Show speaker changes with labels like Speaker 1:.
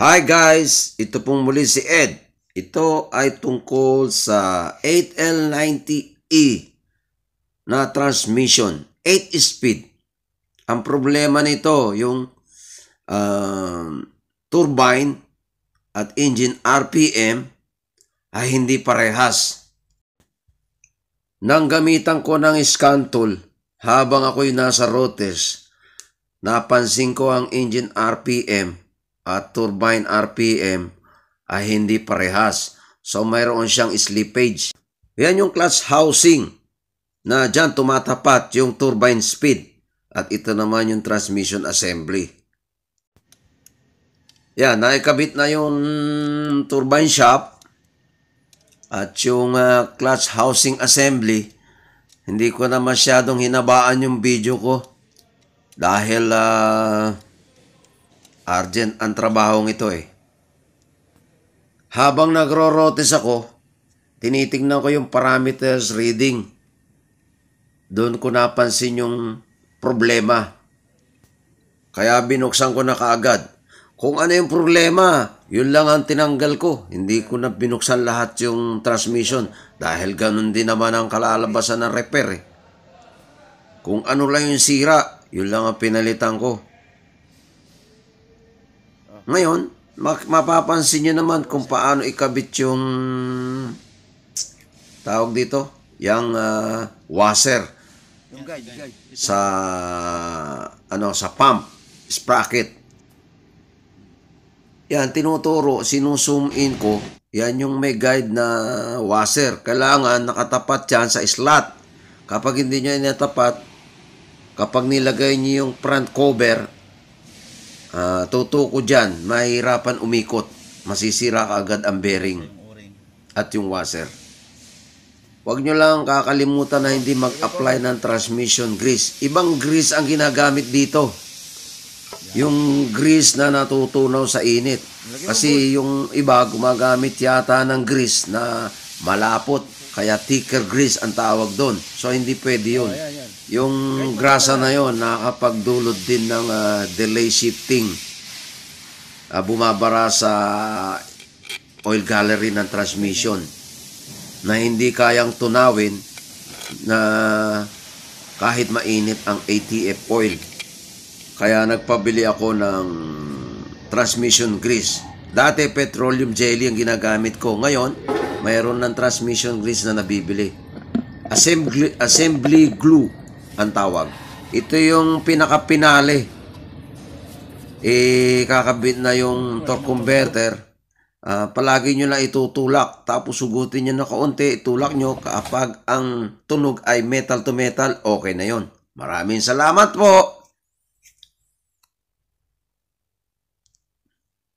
Speaker 1: Hi guys! Ito pong muli si Ed. Ito ay tungkol sa 8L90E na transmission. 8 speed. Ang problema nito, yung uh, turbine at engine RPM ay hindi parehas. Nang gamitan ko ng iskantol habang ako'y nasa rotes, napansin ko ang engine RPM at turbine RPM ay hindi parehas. So mayroon siyang slippage. Yan yung class housing na dyan tumatapat yung turbine speed at ito naman yung transmission assembly. Yan, naikabit na yung turbine shaft at yung uh, clutch housing assembly, hindi ko na masyadong hinabaan yung video ko dahil uh, urgent ang trabahong ito eh. Habang nagro rotis ako, tinitingnan ko yung parameters reading. Doon ko napansin yung problema. Kaya binuksan ko na kaagad. Kung ano yung problema, yun lang ang tinanggal ko. Hindi ko na binuksan lahat yung transmission dahil ganun din naman ang kalalabasan ng repair eh. Kung ano lang yung sira, yun lang ang pinalitan ko. Ngayon, mapapansin nyo naman kung paano ikabit yung tawag dito, yung uh, washer sa ano sa pump sprocket yan, tinuturo, sinusum in ko. Yan yung may guide na washer. Kailangan nakatapat yan sa slot. Kapag hindi nyo inatapat, kapag nilagay niyo yung front cover, uh, tutuko dyan, mahirapan umikot. Masisira ka agad ang bearing at yung washer. Huwag nyo lang kakalimutan na hindi mag-apply ng transmission grease. Ibang grease ang ginagamit dito yung grease na natutunaw sa init. Kasi yung iba gumagamit yata ng grease na malapot. Kaya thicker grease ang tawag doon. So hindi pwede yun. Yung grasa na yun nakakapagdulot din ng uh, delay shifting. Uh, bumabara sa oil gallery ng transmission na hindi kayang tunawin na kahit mainit ang ATF oil kaya nagpabili ako ng transmission grease. Dati petroleum jelly ang ginagamit ko. Ngayon, mayroon ng transmission grease na nabibili. Assembly, assembly glue ang tawag. Ito yung pinakapinali. Eh, kakabit na yung torque converter. Uh, palagi nyo na itutulak tapos sugutin nyo na kaunti Itulak nyo kapag ang tunog ay metal to metal okay na yon maraming salamat po